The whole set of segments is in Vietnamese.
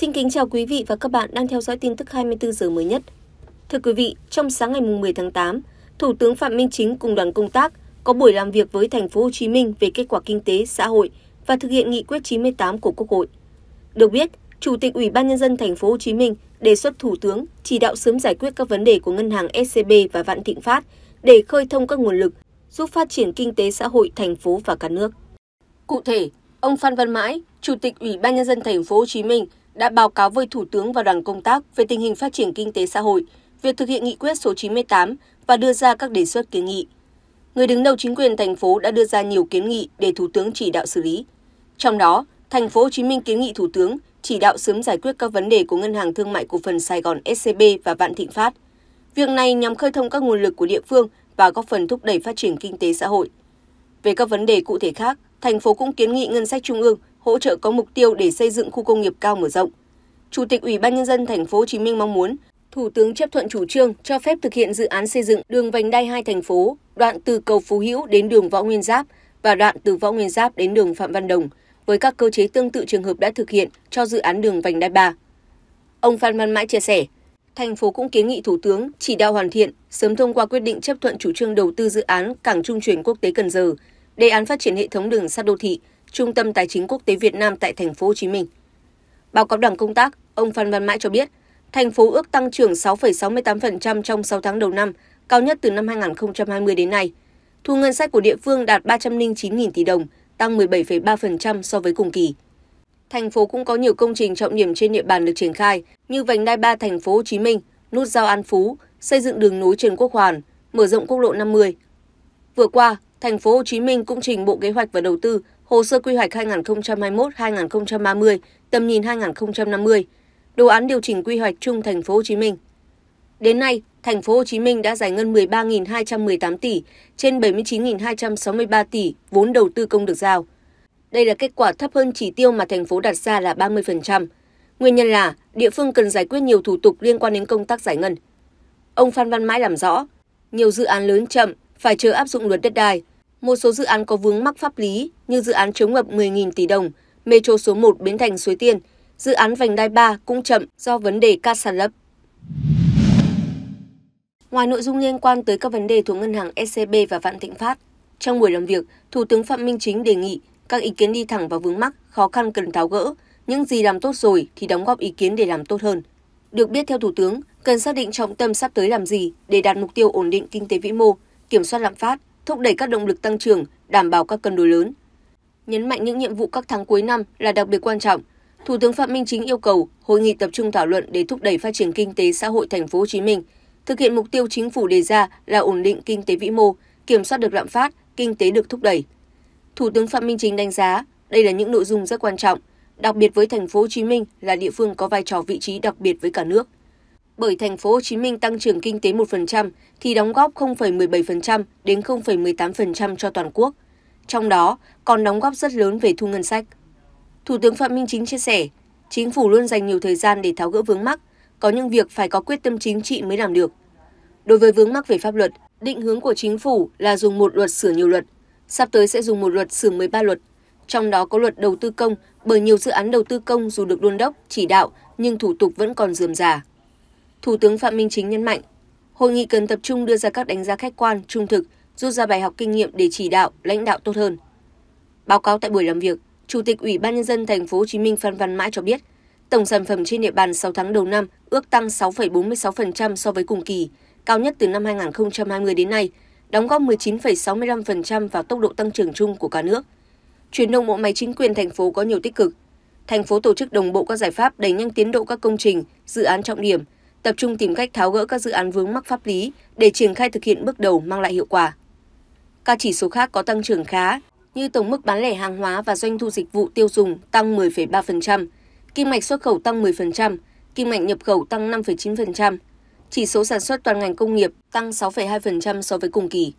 Xin kính chào quý vị và các bạn đang theo dõi tin tức 24 giờ mới nhất. Thưa quý vị, trong sáng ngày 10 tháng 8, Thủ tướng Phạm Minh Chính cùng đoàn công tác có buổi làm việc với thành phố Hồ Chí Minh về kết quả kinh tế, xã hội và thực hiện nghị quyết 98 của Quốc hội. Được biết, Chủ tịch Ủy ban nhân dân thành phố Hồ Chí Minh đề xuất Thủ tướng chỉ đạo sớm giải quyết các vấn đề của ngân hàng SCB và Vạn Thịnh Phát để khơi thông các nguồn lực giúp phát triển kinh tế xã hội thành phố và cả nước. Cụ thể, ông Phan Văn Mãi, Chủ tịch Ủy ban nhân dân thành phố Hồ Chí Minh đã báo cáo với Thủ tướng và đoàn công tác về tình hình phát triển kinh tế xã hội, việc thực hiện nghị quyết số 98 và đưa ra các đề xuất kiến nghị. Người đứng đầu chính quyền thành phố đã đưa ra nhiều kiến nghị để Thủ tướng chỉ đạo xử lý. Trong đó, thành phố Hồ Chí Minh kiến nghị Thủ tướng chỉ đạo sớm giải quyết các vấn đề của Ngân hàng Thương mại Cổ phần Sài Gòn SCB và Vạn Thịnh Phát. Việc này nhằm khơi thông các nguồn lực của địa phương và góp phần thúc đẩy phát triển kinh tế xã hội. Về các vấn đề cụ thể khác, thành phố cũng kiến nghị ngân sách trung ương hỗ trợ có mục tiêu để xây dựng khu công nghiệp cao mở rộng. Chủ tịch Ủy ban nhân dân thành phố Hồ Chí Minh mong muốn Thủ tướng chấp thuận chủ trương cho phép thực hiện dự án xây dựng đường vành đai hai thành phố, đoạn từ cầu Phú Hữu đến đường Võ Nguyên Giáp và đoạn từ Võ Nguyên Giáp đến đường Phạm Văn Đồng với các cơ chế tương tự trường hợp đã thực hiện cho dự án đường vành đai 3. Ông Phan Văn Mãi chia sẻ, thành phố cũng kiến nghị Thủ tướng chỉ đạo hoàn thiện, sớm thông qua quyết định chấp thuận chủ trương đầu tư dự án Cảng Trung chuyển quốc tế Cần Giờ, đề án phát triển hệ thống đường sắt đô thị Trung tâm Tài chính Quốc tế Việt Nam tại thành phố Hồ Chí Minh. Báo cáo đoàn công tác, ông Phan Văn Mãi cho biết, thành phố ước tăng trưởng 6,68% trong 6 tháng đầu năm, cao nhất từ năm 2020 đến nay. Thu ngân sách của địa phương đạt 309.000 tỷ đồng, tăng 17,3% so với cùng kỳ. Thành phố cũng có nhiều công trình trọng điểm trên địa bàn được triển khai như vành đai 3 thành phố Hồ Chí Minh, nút giao An Phú, xây dựng đường nối Trần Quốc Hoàn, mở rộng quốc lộ 50. Vừa qua, Thành phố Hồ Chí Minh cũng trình bộ kế hoạch và đầu tư hồ sơ quy hoạch 2021 2030, tầm nhìn 2050, đồ án điều chỉnh quy hoạch chung Thành phố Hồ Chí Minh. Đến nay, thành phố Hồ Chí Minh đã giải ngân 13.218 tỷ trên 79.263 tỷ vốn đầu tư công được giao. Đây là kết quả thấp hơn chỉ tiêu mà thành phố đặt ra là 30%. Nguyên nhân là địa phương cần giải quyết nhiều thủ tục liên quan đến công tác giải ngân. Ông Phan Văn Mãi làm rõ, nhiều dự án lớn chậm phải chờ áp dụng luật đất đai. Một số dự án có vướng mắc pháp lý như dự án chống ngập 10.000 tỷ đồng, Metro số 1 biến Thành Suối Tiên, dự án vành đai 3 cũng chậm do vấn đề cát sản lấp. Ngoài nội dung liên quan tới các vấn đề thuộc ngân hàng SCB e và Vạn Thịnh Phát, trong buổi làm việc, Thủ tướng Phạm Minh Chính đề nghị các ý kiến đi thẳng vào vướng mắc, khó khăn cần tháo gỡ, những gì làm tốt rồi thì đóng góp ý kiến để làm tốt hơn. Được biết theo Thủ tướng, cần xác định trọng tâm sắp tới làm gì để đạt mục tiêu ổn định kinh tế vĩ mô, kiểm soát lạm phát, thúc đẩy các động lực tăng trưởng, đảm bảo các cân đối lớn. Nhấn mạnh những nhiệm vụ các tháng cuối năm là đặc biệt quan trọng, Thủ tướng Phạm Minh Chính yêu cầu hội nghị tập trung thảo luận để thúc đẩy phát triển kinh tế xã hội thành phố Hồ Chí Minh, thực hiện mục tiêu chính phủ đề ra là ổn định kinh tế vĩ mô, kiểm soát được lạm phát, kinh tế được thúc đẩy. Thủ tướng Phạm Minh Chính đánh giá đây là những nội dung rất quan trọng, đặc biệt với thành phố Hồ Chí Minh là địa phương có vai trò vị trí đặc biệt với cả nước bởi thành phố Hồ Chí Minh tăng trưởng kinh tế 1% thì đóng góp 0,17% đến 0,18% cho toàn quốc. Trong đó, còn đóng góp rất lớn về thu ngân sách. Thủ tướng Phạm Minh Chính chia sẻ, chính phủ luôn dành nhiều thời gian để tháo gỡ vướng mắc, có những việc phải có quyết tâm chính trị mới làm được. Đối với vướng mắc về pháp luật, định hướng của chính phủ là dùng một luật sửa nhiều luật, sắp tới sẽ dùng một luật sửa 13 luật, trong đó có luật đầu tư công bởi nhiều dự án đầu tư công dù được đôn đốc, chỉ đạo nhưng thủ tục vẫn còn dườm già. Thủ tướng Phạm Minh Chính nhấn mạnh, hội nghị cần tập trung đưa ra các đánh giá khách quan, trung thực, rút ra bài học kinh nghiệm để chỉ đạo, lãnh đạo tốt hơn. Báo cáo tại buổi làm việc, Chủ tịch Ủy ban nhân dân thành phố Hồ Chí Minh Phan Văn Mãi cho biết, tổng sản phẩm trên địa bàn 6 tháng đầu năm ước tăng 6,46% so với cùng kỳ, cao nhất từ năm 2020 đến nay, đóng góp 19,65% vào tốc độ tăng trưởng chung của cả nước. Chuyển động bộ máy chính quyền thành phố có nhiều tích cực. Thành phố tổ chức đồng bộ các giải pháp đẩy nhanh tiến độ các công trình, dự án trọng điểm, tập trung tìm cách tháo gỡ các dự án vướng mắc pháp lý để triển khai thực hiện bước đầu mang lại hiệu quả. Các chỉ số khác có tăng trưởng khá, như tổng mức bán lẻ hàng hóa và doanh thu dịch vụ tiêu dùng tăng 10,3%, kim ngạch xuất khẩu tăng 10%, kim ngạch nhập khẩu tăng 5,9%, chỉ số sản xuất toàn ngành công nghiệp tăng 6,2% so với cùng kỳ.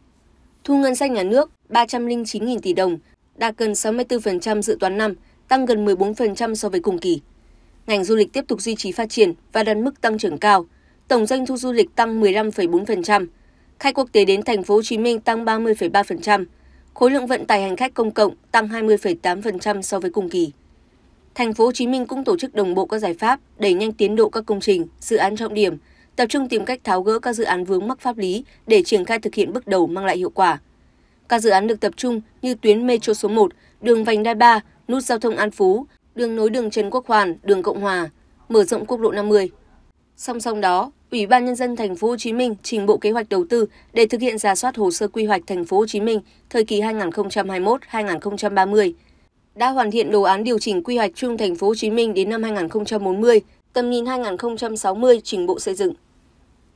Thu ngân sách nhà nước 309.000 tỷ đồng, đạt gần 64% dự toán năm, tăng gần 14% so với cùng kỳ ngành du lịch tiếp tục duy trì phát triển và đạt mức tăng trưởng cao, tổng doanh thu du lịch tăng 15,4%, khách quốc tế đến thành phố Hồ Chí Minh tăng 30,3%, khối lượng vận tải hành khách công cộng tăng 20,8% so với cùng kỳ. Thành phố Hồ Chí Minh cũng tổ chức đồng bộ các giải pháp đẩy nhanh tiến độ các công trình, dự án trọng điểm, tập trung tìm cách tháo gỡ các dự án vướng mắc pháp lý để triển khai thực hiện bước đầu mang lại hiệu quả. Các dự án được tập trung như tuyến metro số 1, đường vành đai 3, nút giao thông An Phú, đường nối đường Trần Quốc Hoàn, đường Cộng Hòa, mở rộng quốc lộ 50. Song song đó, Ủy ban nhân dân thành phố Hồ Chí Minh trình Bộ Kế hoạch Đầu tư để thực hiện giả soát hồ sơ quy hoạch thành phố Hồ Chí Minh thời kỳ 2021-2030 đã hoàn thiện đồ án điều chỉnh quy hoạch chung thành phố Hồ Chí Minh đến năm 2040, tầm nhìn 2060 trình Bộ Xây dựng.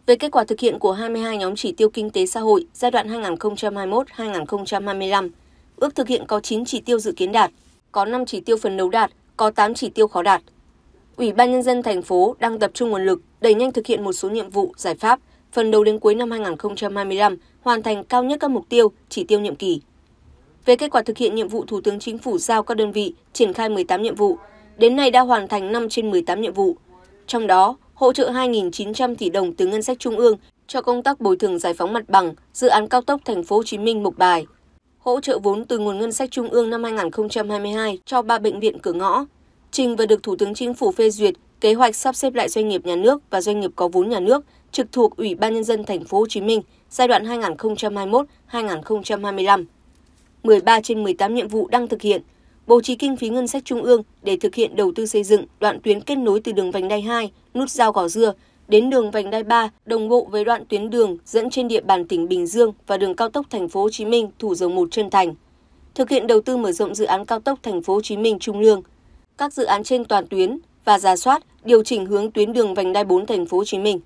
Về kết quả thực hiện của 22 nhóm chỉ tiêu kinh tế xã hội giai đoạn 2021-2025, ước thực hiện có 9 chỉ tiêu dự kiến đạt, có 5 chỉ tiêu phần đấu đạt có 8 chỉ tiêu khó đạt. Ủy ban nhân dân thành phố đang tập trung nguồn lực đẩy nhanh thực hiện một số nhiệm vụ, giải pháp, phần đầu đến cuối năm 2025 hoàn thành cao nhất các mục tiêu, chỉ tiêu nhiệm kỳ. Về kết quả thực hiện nhiệm vụ Thủ tướng Chính phủ giao các đơn vị triển khai 18 nhiệm vụ, đến nay đã hoàn thành 5 trên 18 nhiệm vụ. Trong đó, hỗ trợ 2.900 tỷ đồng từ ngân sách trung ương cho công tác bồi thường giải phóng mặt bằng dự án cao tốc Thành phố Hồ Chí Minh Mộc Bài hỗ trợ vốn từ nguồn ngân sách trung ương năm 2022 cho ba bệnh viện cửa ngõ, trình và được Thủ tướng Chính phủ phê duyệt kế hoạch sắp xếp lại doanh nghiệp nhà nước và doanh nghiệp có vốn nhà nước trực thuộc Ủy ban nhân dân thành phố Hồ Chí Minh giai đoạn 2021-2025. 13 trên 18 nhiệm vụ đang thực hiện, bố trí kinh phí ngân sách trung ương để thực hiện đầu tư xây dựng đoạn tuyến kết nối từ đường vành đai 2, nút giao Gò Dưa đến đường vành đai 3 đồng bộ với đoạn tuyến đường dẫn trên địa bàn tỉnh Bình Dương và đường cao tốc thành phố Hồ Chí Minh Thủ Dầu Một Trân Thành. Thực hiện đầu tư mở rộng dự án cao tốc thành phố Hồ Chí Minh Trung Lương, các dự án trên toàn tuyến và giả soát, điều chỉnh hướng tuyến đường vành đai 4 thành phố Hồ Chí Minh.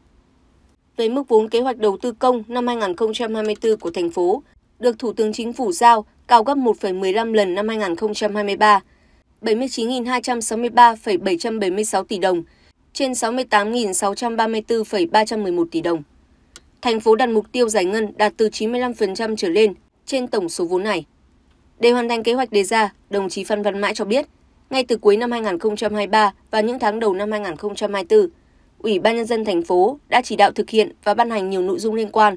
Về mức vốn kế hoạch đầu tư công năm 2024 của thành phố, được Thủ tướng Chính phủ giao cao gấp 1,15 lần năm 2023, 79.263,776 tỷ đồng – trên 68.634,311 tỷ đồng. Thành phố đặt mục tiêu giải ngân đạt từ 95% trở lên trên tổng số vốn này. Để hoàn thành kế hoạch đề ra, đồng chí Phan Văn Mãi cho biết, ngay từ cuối năm 2023 và những tháng đầu năm 2024, Ủy ban nhân dân thành phố đã chỉ đạo thực hiện và ban hành nhiều nội dung liên quan,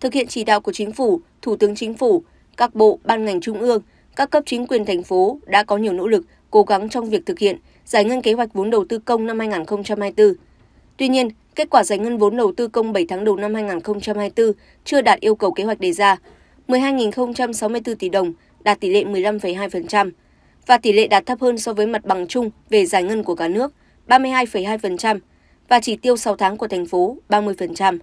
thực hiện chỉ đạo của chính phủ, thủ tướng chính phủ, các bộ, ban ngành trung ương, các cấp chính quyền thành phố đã có nhiều nỗ lực, cố gắng trong việc thực hiện giải ngân kế hoạch vốn đầu tư công năm 2024. Tuy nhiên, kết quả giải ngân vốn đầu tư công 7 tháng đầu năm 2024 chưa đạt yêu cầu kế hoạch đề ra, 12.064 tỷ đồng, đạt tỷ lệ 15,2% và tỷ lệ đạt thấp hơn so với mặt bằng chung về giải ngân của cả nước 32,2% và chỉ tiêu 6 tháng của thành phố 30%.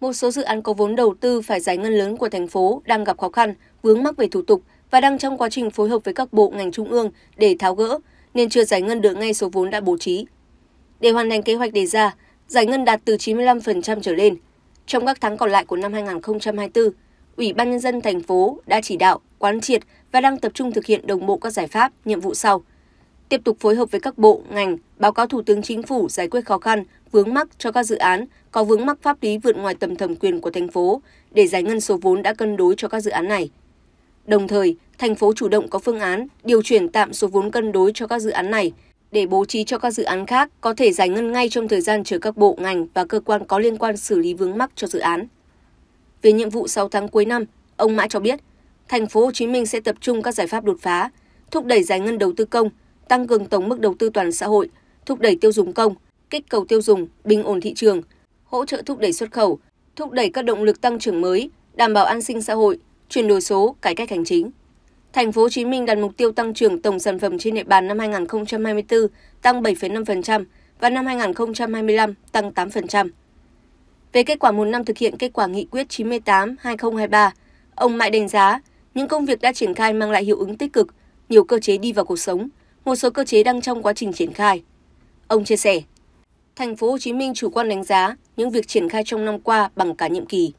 Một số dự án có vốn đầu tư phải giải ngân lớn của thành phố đang gặp khó khăn, vướng mắc về thủ tục và đang trong quá trình phối hợp với các bộ ngành trung ương để tháo gỡ, nên chưa giải ngân được ngay số vốn đã bố trí. Để hoàn thành kế hoạch đề ra, giải ngân đạt từ 95% trở lên. Trong các tháng còn lại của năm 2024, Ủy ban nhân dân thành phố đã chỉ đạo, quán triệt và đang tập trung thực hiện đồng bộ các giải pháp, nhiệm vụ sau. Tiếp tục phối hợp với các bộ, ngành, báo cáo Thủ tướng Chính phủ giải quyết khó khăn, vướng mắc cho các dự án có vướng mắc pháp lý vượt ngoài tầm thẩm quyền của thành phố để giải ngân số vốn đã cân đối cho các dự án này đồng thời thành phố chủ động có phương án điều chuyển tạm số vốn cân đối cho các dự án này để bố trí cho các dự án khác có thể giải ngân ngay trong thời gian chờ các bộ ngành và cơ quan có liên quan xử lý vướng mắc cho dự án. Về nhiệm vụ 6 tháng cuối năm, ông Mã cho biết, thành phố Hồ Chí Minh sẽ tập trung các giải pháp đột phá, thúc đẩy giải ngân đầu tư công, tăng cường tổng mức đầu tư toàn xã hội, thúc đẩy tiêu dùng công, kích cầu tiêu dùng, bình ổn thị trường, hỗ trợ thúc đẩy xuất khẩu, thúc đẩy các động lực tăng trưởng mới, đảm bảo an sinh xã hội, chuyển đổi số, cải cách hành chính. Thành phố Hồ Chí Minh đặt mục tiêu tăng trưởng tổng sản phẩm trên địa bàn năm 2024 tăng 7,5% và năm 2025 tăng 8%. Về kết quả một năm thực hiện kết quả nghị quyết 98-2023, ông Mại đánh giá những công việc đã triển khai mang lại hiệu ứng tích cực, nhiều cơ chế đi vào cuộc sống, một số cơ chế đang trong quá trình triển khai. Ông chia sẻ, Thành phố Hồ Chí Minh chủ quan đánh giá những việc triển khai trong năm qua bằng cả nhiệm kỳ,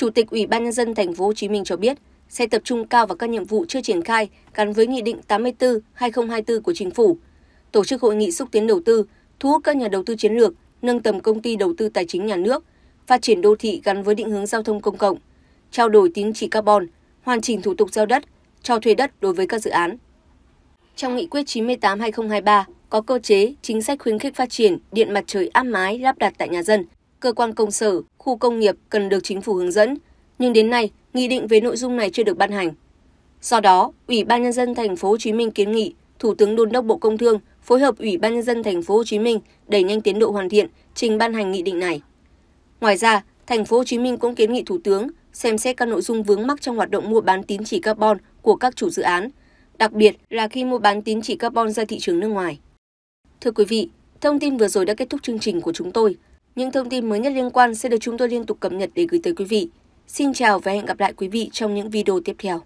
Chủ tịch Ủy ban nhân dân thành phố Hồ Chí Minh cho biết sẽ tập trung cao vào các nhiệm vụ chưa triển khai gắn với Nghị định 84/2024 của Chính phủ, tổ chức hội nghị xúc tiến đầu tư, thu hút các nhà đầu tư chiến lược, nâng tầm công ty đầu tư tài chính nhà nước, phát triển đô thị gắn với định hướng giao thông công cộng, trao đổi tín chỉ carbon, hoàn chỉnh thủ tục giao đất, cho thuê đất đối với các dự án. Trong nghị quyết 98/2023 có cơ chế chính sách khuyến khích phát triển điện mặt trời áp mái lắp đặt tại nhà dân, cơ quan công sở, khu công nghiệp cần được chính phủ hướng dẫn, nhưng đến nay nghị định về nội dung này chưa được ban hành. Do đó, Ủy ban nhân dân thành phố Hồ Chí Minh kiến nghị Thủ tướng đôn đốc Bộ Công Thương phối hợp Ủy ban nhân dân thành phố Hồ Chí Minh đẩy nhanh tiến độ hoàn thiện trình ban hành nghị định này. Ngoài ra, thành phố Hồ Chí Minh cũng kiến nghị Thủ tướng xem xét các nội dung vướng mắc trong hoạt động mua bán tín chỉ carbon của các chủ dự án, đặc biệt là khi mua bán tín chỉ carbon ra thị trường nước ngoài. Thưa quý vị, thông tin vừa rồi đã kết thúc chương trình của chúng tôi. Những thông tin mới nhất liên quan sẽ được chúng tôi liên tục cập nhật để gửi tới quý vị. Xin chào và hẹn gặp lại quý vị trong những video tiếp theo.